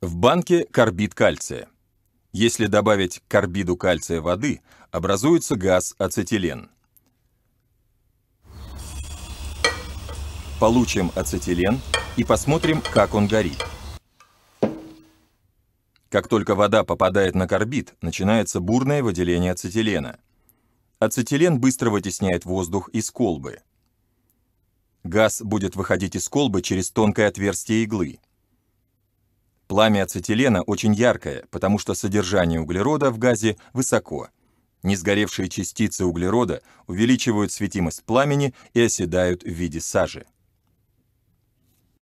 В банке карбид кальция. Если добавить к карбиду кальция воды, образуется газ ацетилен. Получим ацетилен и посмотрим, как он горит. Как только вода попадает на карбид, начинается бурное выделение ацетилена. Ацетилен быстро вытесняет воздух из колбы. Газ будет выходить из колбы через тонкое отверстие иглы. Пламя ацетилена очень яркое, потому что содержание углерода в газе высоко. Несгоревшие частицы углерода увеличивают светимость пламени и оседают в виде сажи.